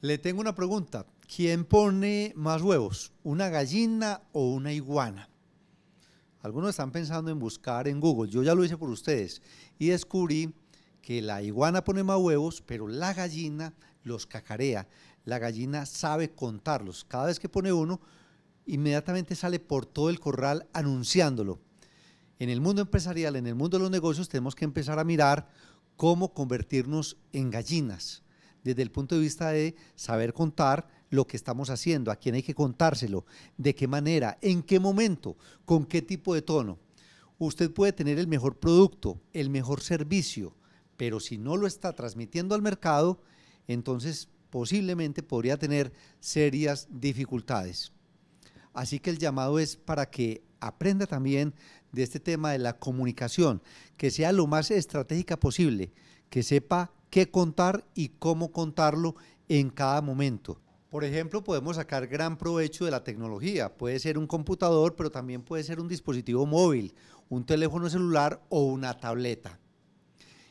Le tengo una pregunta. ¿Quién pone más huevos? ¿Una gallina o una iguana? Algunos están pensando en buscar en Google. Yo ya lo hice por ustedes y descubrí que la iguana pone más huevos, pero la gallina los cacarea. La gallina sabe contarlos. Cada vez que pone uno, inmediatamente sale por todo el corral anunciándolo. En el mundo empresarial, en el mundo de los negocios, tenemos que empezar a mirar cómo convertirnos en gallinas desde el punto de vista de saber contar lo que estamos haciendo, a quién hay que contárselo, de qué manera, en qué momento, con qué tipo de tono. Usted puede tener el mejor producto, el mejor servicio, pero si no lo está transmitiendo al mercado, entonces posiblemente podría tener serias dificultades. Así que el llamado es para que aprenda también de este tema de la comunicación, que sea lo más estratégica posible, que sepa qué contar y cómo contarlo en cada momento. Por ejemplo, podemos sacar gran provecho de la tecnología. Puede ser un computador, pero también puede ser un dispositivo móvil, un teléfono celular o una tableta.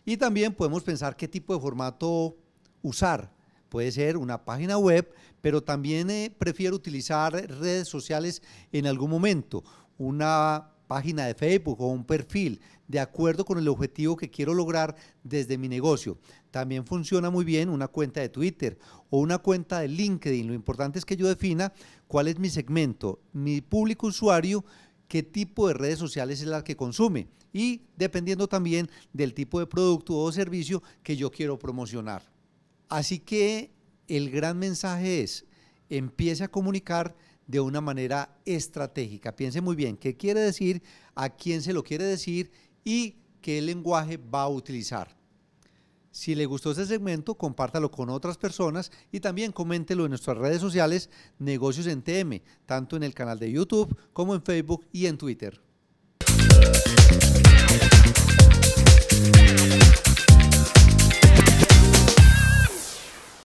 Y también podemos pensar qué tipo de formato usar. Puede ser una página web, pero también eh, prefiero utilizar redes sociales en algún momento, una página de Facebook o un perfil de acuerdo con el objetivo que quiero lograr desde mi negocio. También funciona muy bien una cuenta de Twitter o una cuenta de LinkedIn. Lo importante es que yo defina cuál es mi segmento, mi público usuario, qué tipo de redes sociales es la que consume y dependiendo también del tipo de producto o servicio que yo quiero promocionar. Así que el gran mensaje es, empiece a comunicar de una manera estratégica. Piense muy bien qué quiere decir, a quién se lo quiere decir y qué lenguaje va a utilizar. Si le gustó este segmento, compártalo con otras personas y también coméntelo en nuestras redes sociales Negocios en TM, tanto en el canal de YouTube como en Facebook y en Twitter.